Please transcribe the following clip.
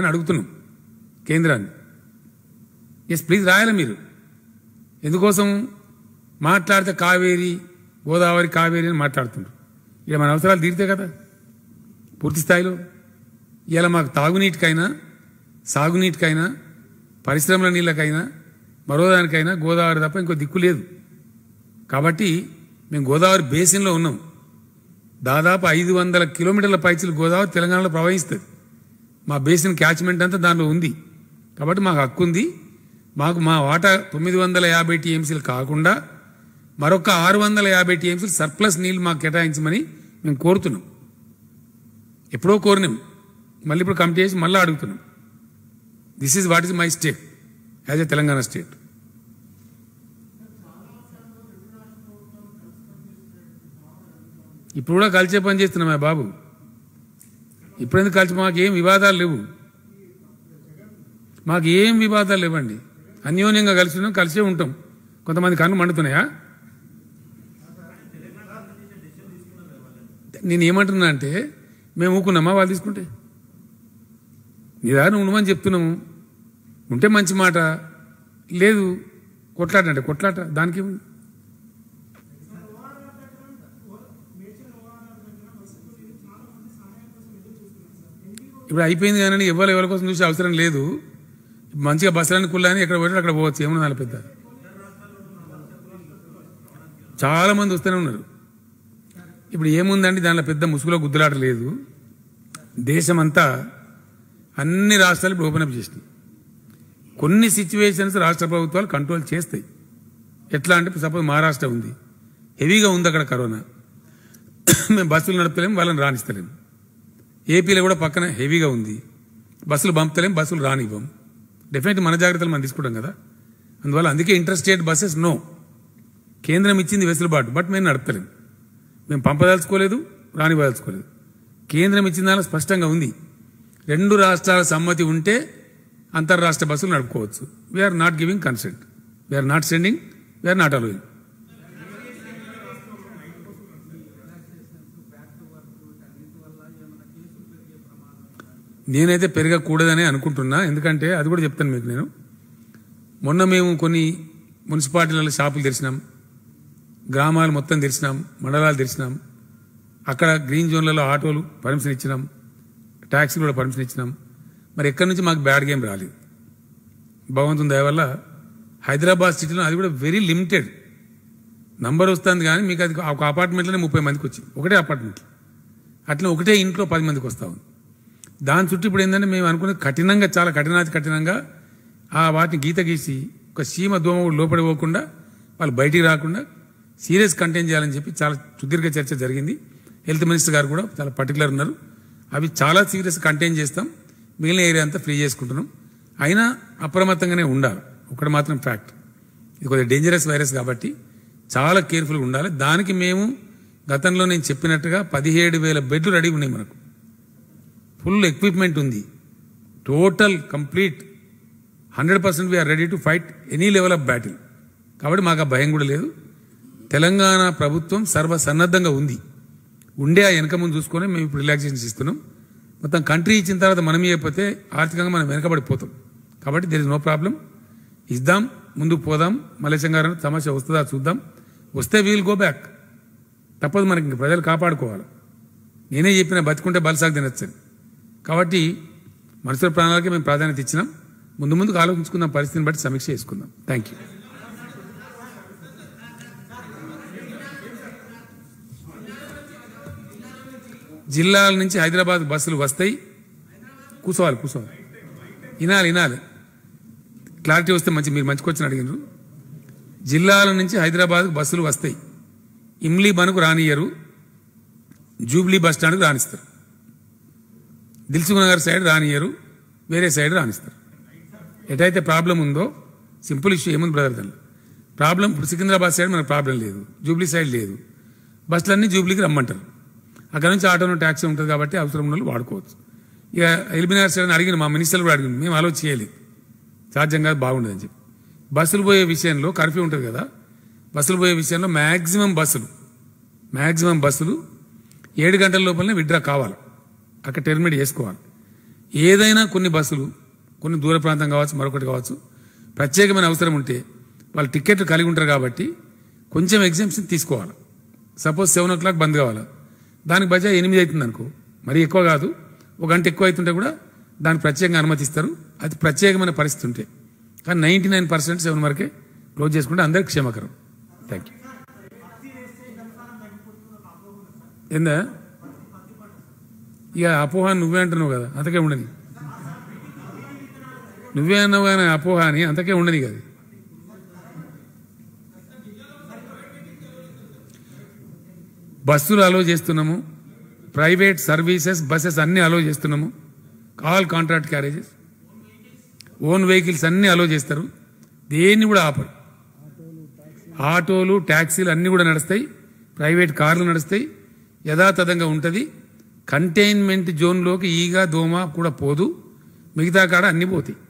అని అడుగుతున్నాం కేంద్రాన్ని ఎస్ ప్లీజ్ రాయాలి మీరు ఎందుకోసం మాట్లాడితే కావేరి గోదావరి కావేరి అని మాట్లాడుతున్నారు ఇక మన అవసరాలు తీరితే కదా పూర్తి స్థాయిలో ఇలా మాకు తాగునీటికైనా సాగునీటికైనా పరిశ్రమల నీళ్ళకైనా మరోదానికైనా గోదావరి తప్ప ఇంకో దిక్కు లేదు కాబట్టి మేము గోదావరి బేసిన్లో ఉన్నాం దాదాపు ఐదు వందల కిలోమీటర్ల పైచిలు గోదావరి తెలంగాణలో ప్రవహిస్తుంది మా బేసిన్ క్యాచ్మెంట్ అంతా దానిలో ఉంది కాబట్టి మాకు హక్కు ఉంది మాకు మా వాటా తొమ్మిది వందల యాభై టీఎంసీలు కాకుండా మరొక ఆరు వందల యాభై టీఎంసీలు సర్ప్లస్ నీళ్లు మాకు కేటాయించమని మేము కోరుతున్నాం ఎప్పుడో కోరినాం మళ్ళీ ఇప్పుడు కమిటీ చేసి మళ్ళీ అడుగుతున్నాం this is what is my state as a Telangana state ఇప్పుడు కూడా కలిసే పని చేస్తున్నాం బాబు ఇప్పుడెందుకు కలిసి మాకు ఏం వివాదాలు లేవు మాకు ఏం వివాదాలు లేవండి అన్యోన్యంగా కలిసి కలిసే ఉంటాం కొంతమంది కన్ను మండుతున్నాయా నేను ఏమంటున్నా అంటే మేము ఊకున్నామా వాళ్ళు తీసుకుంటే నిదానం ఉండమని చెప్తున్నాము ఉంటే మంచి మాట లేదు కొట్లాట అంటే కొట్లాట దానికి ఇప్పుడు అయిపోయింది కానీ ఇవ్వాలి ఎవరి కోసం చూసే అవసరం లేదు మంచిగా బస్సులను కుళ్ళని ఎక్కడ పోయినా అక్కడ పోవచ్చు ఏమన్నా నాలుగు పెద్ద చాలామంది వస్తూనే ఉన్నారు ఇప్పుడు ఏముందండి దానిలో పెద్ద ముసుగులో గుద్దులాట లేదు దేశమంతా అన్ని రాష్ట్రాలు ఇప్పుడు ఓపెన్ అప్ చేసినాయి కొన్ని సిచ్యువేషన్స్ రాష్ట్ర ప్రభుత్వాలు కంట్రోల్ చేస్తాయి ఎట్లా అంటే సపోజ్ మహారాష్ట్ర ఉంది హెవీగా ఉంది అక్కడ కరోనా మేము బస్సులు నడపలేము వాళ్ళని రాణిస్తలేము ఏపీలో కూడా పక్కన హెవీగా ఉంది బస్సులు పంపుతలేం బస్సులు రానివ్వం డెఫినెట్ మన జాగ్రత్తలు మనం తీసుకుంటాం కదా అందువల్ల అందుకే ఇంటర్ స్టేట్ బస్సెస్ నో కేంద్రం ఇచ్చింది వెసులుబాటు బట్ మేము నడపలేం మేము పంపదలుచుకోలేదు రానివ్వదలుచుకోలేదు కేంద్రం ఇచ్చిన దానిలో స్పష్టంగా ఉంది రెండు రాష్ట్రాల సమ్మతి ఉంటే అంతర్రాష్ట్ర బస్సులు నడుపుకోవచ్చు we're not giving consent we're not sending we're not allowing నేనైతే పెరగకూడదనే అనుకుంటున్నా ఎందుకంటే అది కూడా చెప్తాను మీకు నేను మొన్న మేము కొన్ని మున్సిపాలిటీలలో షాపులు తెరిచినాం గ్రామాలు మొత్తం తెరిచినాం మండలాలు తెరిచినాం అక్కడ గ్రీన్ జోన్లలో ఆటోలు పర్మిషన్ ఇచ్చినాం ట్యాక్సీలు కూడా పర్మిషన్ ఇచ్చినాం మరి ఎక్కడి నుంచి మాకు బ్యాడ్ గేమ్ రాలేదు భగవంతుని దయవల్ల హైదరాబాద్ సిటీలో అది కూడా వెరీ లిమిటెడ్ నంబర్ వస్తుంది కానీ మీకు అది ఒక అపార్ట్మెంట్లోనే ముప్పై మందికి వచ్చింది ఒకటే అపార్ట్మెంట్ అట్లా ఒకటే ఇంట్లో పది మందికి వస్తూ ఉంది దాని చుట్టూ ఇప్పుడు ఏంటంటే మేము అనుకునే కఠినంగా చాలా కఠినాతి కఠినంగా ఆ వాటిని గీత గీసి ఒక సీమ దోమ కూడా లోపడి పోకుండా వాళ్ళు బయటికి రాకుండా సీరియస్ కంటైన్ చేయాలని చెప్పి చాలా సుదీర్ఘ చర్చ జరిగింది హెల్త్ మినిస్టర్ గారు కూడా చాలా పర్టికులర్ ఉన్నారు అవి చాలా సీరియస్ కంటైన్ చేస్తాం మిగిలిన ఏరియా అంతా ఫ్రీ చేసుకుంటున్నాం అయినా అప్రమత్తంగానే ఉండాలి ఒకటి మాత్రం ఫ్యాక్ట్ ఇది కొద్దిగా డేంజరస్ వైరస్ కాబట్టి చాలా కేర్ఫుల్గా ఉండాలి దానికి మేము గతంలో నేను చెప్పినట్టుగా పదిహేడు వేల బెడ్లు రెడీ ఉన్నాయి మనకు ఫుల్ ఎక్విప్మెంట్ ఉంది total complete hundred percent we're ready to fight any level of battle కాబట్టి మాకు భయం కూడా లేదు తెలంగాణ ప్రభుత్వం సర్వసన్నద్ధంగా ఉంది ఉండే ఆ వెనక ముందు చూసుకొని మేము ఇప్పుడు రిలాక్సేషన్స్ ఇస్తున్నాం మొత్తం కంట్రీ ఇచ్చిన తర్వాత మనం ఇవ్వకపోతే ఆర్థికంగా మనం వెనకబడిపోతాం కాబట్టి దెర్ ఇస్ నో ప్రాబ్లం ఇద్దాం ముందు పోదాం మలేశం సమస్య వస్తుందా చూద్దాం వస్తే వీల్ గో బ్యాక్ తప్పదు మనకి ప్రజలు కాపాడుకోవాలి నేనే చెప్పిన బతుకుంటే బలసాగు తినచ్చని కాబట్టి మనుషుల ప్రాణాలకి మేము ప్రాధాన్యత ఇచ్చినాం ముందు ముందుకు ఆలోచించుకున్న పరిస్థితిని బట్టి సమీక్ష చేసుకుందాం థ్యాంక్ యూ జిల్లాల నుంచి హైదరాబాద్ బస్సులు వస్తాయి కూసోవాలి కూసోవాలి ఇనాలి ఇనాలి క్లారిటీ వస్తే మంచి మీరు మంచికొచ్చిన అడిగినారు జిల్లాల నుంచి హైదరాబాద్ బస్సులు వస్తాయి ఇమ్లీ బనుకు రానియరు జూబ్లీ బస్ స్టాండ్కు రాణిస్తారు నగర్ సైడ్ రానియరు వేరే సైడ్ రానిస్తారు ఎటైతే ప్రాబ్లం ఉందో సింపుల్ ఇష్యూ ఏముంది బ్రదర్ దాన్ని ప్రాబ్లం ఇప్పుడు సికింద్రాబాద్ సైడ్ మనకు ప్రాబ్లం లేదు జూబ్లీ సైడ్ లేదు బస్సులన్నీ జూబ్లీకి రమ్మంటారు అక్కడ నుంచి ఆటోలో ట్యాక్సీ ఉంటుంది కాబట్టి అవసరం ఉన్న వాడుకోవచ్చు ఇక ఎల్బీనగర్ సైడ్ అడిగిన మా మినిస్టర్లు కూడా అడిగింది మేము అలో చేయలేదు సాధ్యం కాదు బాగుండదని చెప్పి బస్సులు పోయే విషయంలో కర్ఫ్యూ ఉంటుంది కదా బస్సులు పోయే విషయంలో మ్యాక్సిమం బస్సులు మ్యాక్సిమం బస్సులు ఏడు గంటల లోపలనే విడ్డ్రా కావాలి అక్కడ టెర్మినేట్ చేసుకోవాలి ఏదైనా కొన్ని బస్సులు కొన్ని దూర ప్రాంతం కావచ్చు మరొకటి కావచ్చు ప్రత్యేకమైన అవసరం ఉంటే వాళ్ళు టికెట్లు కలిగి ఉంటారు కాబట్టి కొంచెం ఎగ్జామ్షన్ తీసుకోవాలి suppose seven o'clock bandh కావాలి దానికి బజా ఎనిమిది అవుతుంది అనుకో మరి ఎక్కువ కాదు ఒక గంట ఎక్కువ అవుతుంటే కూడా దానికి ప్రత్యేకంగా అనుమతిస్తారు అది ప్రత్యేకమైన పరిస్థితి ఉంటే కానీ నైంటీ నైన్ పర్సెంట్ సెవెన్ వరకే క్లోజ్ చేసుకుంటే అందరికి క్షేమకరం థ్యాంక్ యూ ఏందా ఇక అపోహ నువ్వే అంటున్నావు కదా అంతకే ఉండని నువ్వే అన్నావు కానీ అపోహ అని అంతకే ఉండని కదా బస్సులు అలో చేస్తున్నాము ప్రైవేట్ సర్వీసెస్ బస్సెస్ అన్నీ అలో చేస్తున్నాము కాల్ కాంట్రాక్ట్ క్యారేజెస్ ఓన్ వెహికల్స్ అన్నీ అలో చేస్తారు దేన్ని కూడా ఆపరు ఆటోలు ట్యాక్సీలు అన్నీ కూడా నడుస్తాయి ప్రైవేట్ కార్లు నడుస్తాయి యథాతథంగా ఉంటుంది కంటైన్మెంట్ జోన్లోకి ఈగ దోమ కూడా పోదు మిగతా కాడ అన్నీ పోతాయి